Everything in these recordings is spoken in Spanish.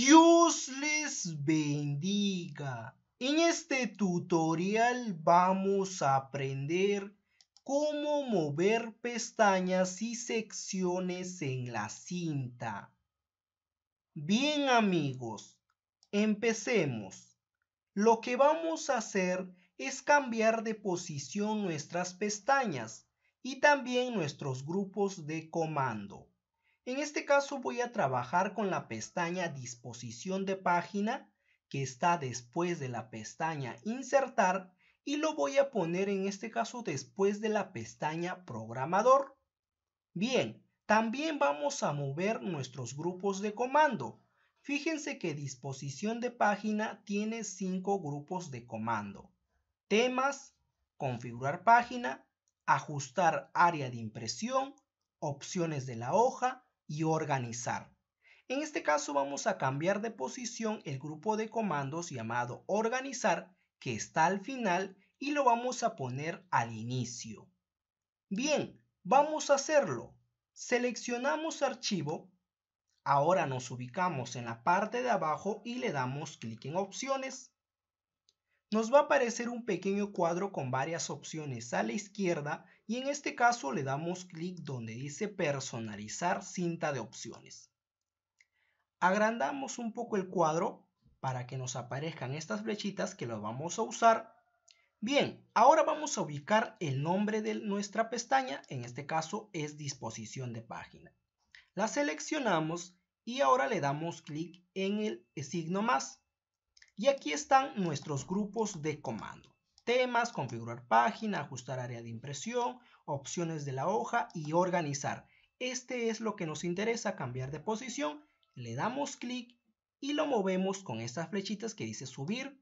Dios les bendiga. En este tutorial vamos a aprender cómo mover pestañas y secciones en la cinta. Bien amigos, empecemos. Lo que vamos a hacer es cambiar de posición nuestras pestañas y también nuestros grupos de comando. En este caso voy a trabajar con la pestaña disposición de página que está después de la pestaña insertar y lo voy a poner en este caso después de la pestaña programador. Bien, también vamos a mover nuestros grupos de comando. Fíjense que disposición de página tiene cinco grupos de comando. Temas, configurar página, ajustar área de impresión, opciones de la hoja, y organizar. En este caso vamos a cambiar de posición el grupo de comandos llamado organizar que está al final y lo vamos a poner al inicio. Bien, vamos a hacerlo. Seleccionamos archivo. Ahora nos ubicamos en la parte de abajo y le damos clic en opciones. Nos va a aparecer un pequeño cuadro con varias opciones a la izquierda y en este caso le damos clic donde dice personalizar cinta de opciones. Agrandamos un poco el cuadro para que nos aparezcan estas flechitas que las vamos a usar. Bien, ahora vamos a ubicar el nombre de nuestra pestaña, en este caso es disposición de página. La seleccionamos y ahora le damos clic en el signo más. Y aquí están nuestros grupos de comando. Temas, configurar página, ajustar área de impresión, opciones de la hoja y organizar. Este es lo que nos interesa, cambiar de posición. Le damos clic y lo movemos con estas flechitas que dice subir.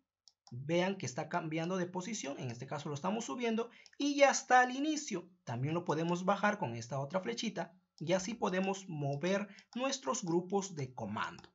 Vean que está cambiando de posición, en este caso lo estamos subiendo y ya está al inicio. También lo podemos bajar con esta otra flechita y así podemos mover nuestros grupos de comando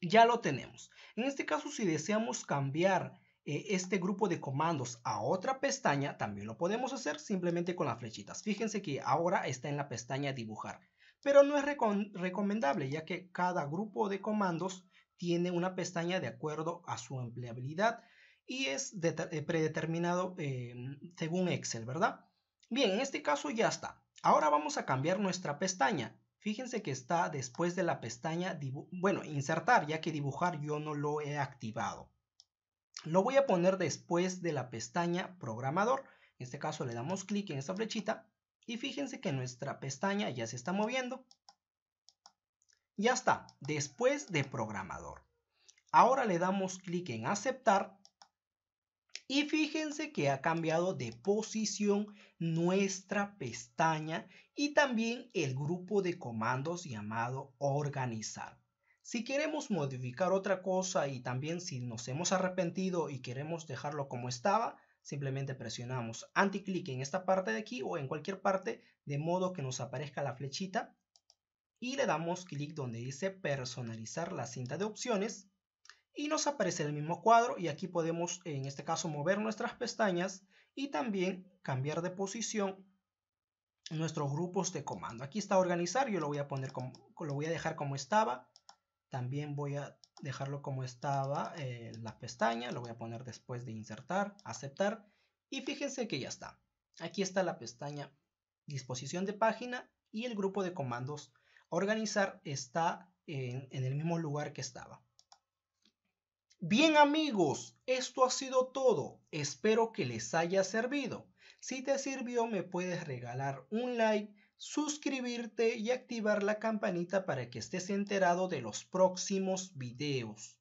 ya lo tenemos. En este caso, si deseamos cambiar eh, este grupo de comandos a otra pestaña, también lo podemos hacer simplemente con las flechitas. Fíjense que ahora está en la pestaña dibujar, pero no es recomendable ya que cada grupo de comandos tiene una pestaña de acuerdo a su empleabilidad y es eh, predeterminado eh, según Excel, ¿verdad? Bien, en este caso ya está. Ahora vamos a cambiar nuestra pestaña Fíjense que está después de la pestaña, bueno, insertar, ya que dibujar yo no lo he activado. Lo voy a poner después de la pestaña programador. En este caso le damos clic en esta flechita y fíjense que nuestra pestaña ya se está moviendo. Ya está, después de programador. Ahora le damos clic en aceptar y fíjense que ha cambiado de posición nuestra pestaña y también el grupo de comandos llamado organizar. Si queremos modificar otra cosa y también si nos hemos arrepentido y queremos dejarlo como estaba, simplemente presionamos anticlic en esta parte de aquí o en cualquier parte de modo que nos aparezca la flechita y le damos clic donde dice personalizar la cinta de opciones y nos aparece el mismo cuadro y aquí podemos en este caso mover nuestras pestañas y también cambiar de posición nuestros grupos de comando. Aquí está organizar, yo lo voy a poner como, lo voy a dejar como estaba. También voy a dejarlo como estaba eh, la pestaña, lo voy a poner después de insertar, aceptar y fíjense que ya está. Aquí está la pestaña disposición de página y el grupo de comandos organizar está en el mismo lugar que estaba. Bien amigos, esto ha sido todo. Espero que les haya servido. Si te sirvió me puedes regalar un like, suscribirte y activar la campanita para que estés enterado de los próximos videos.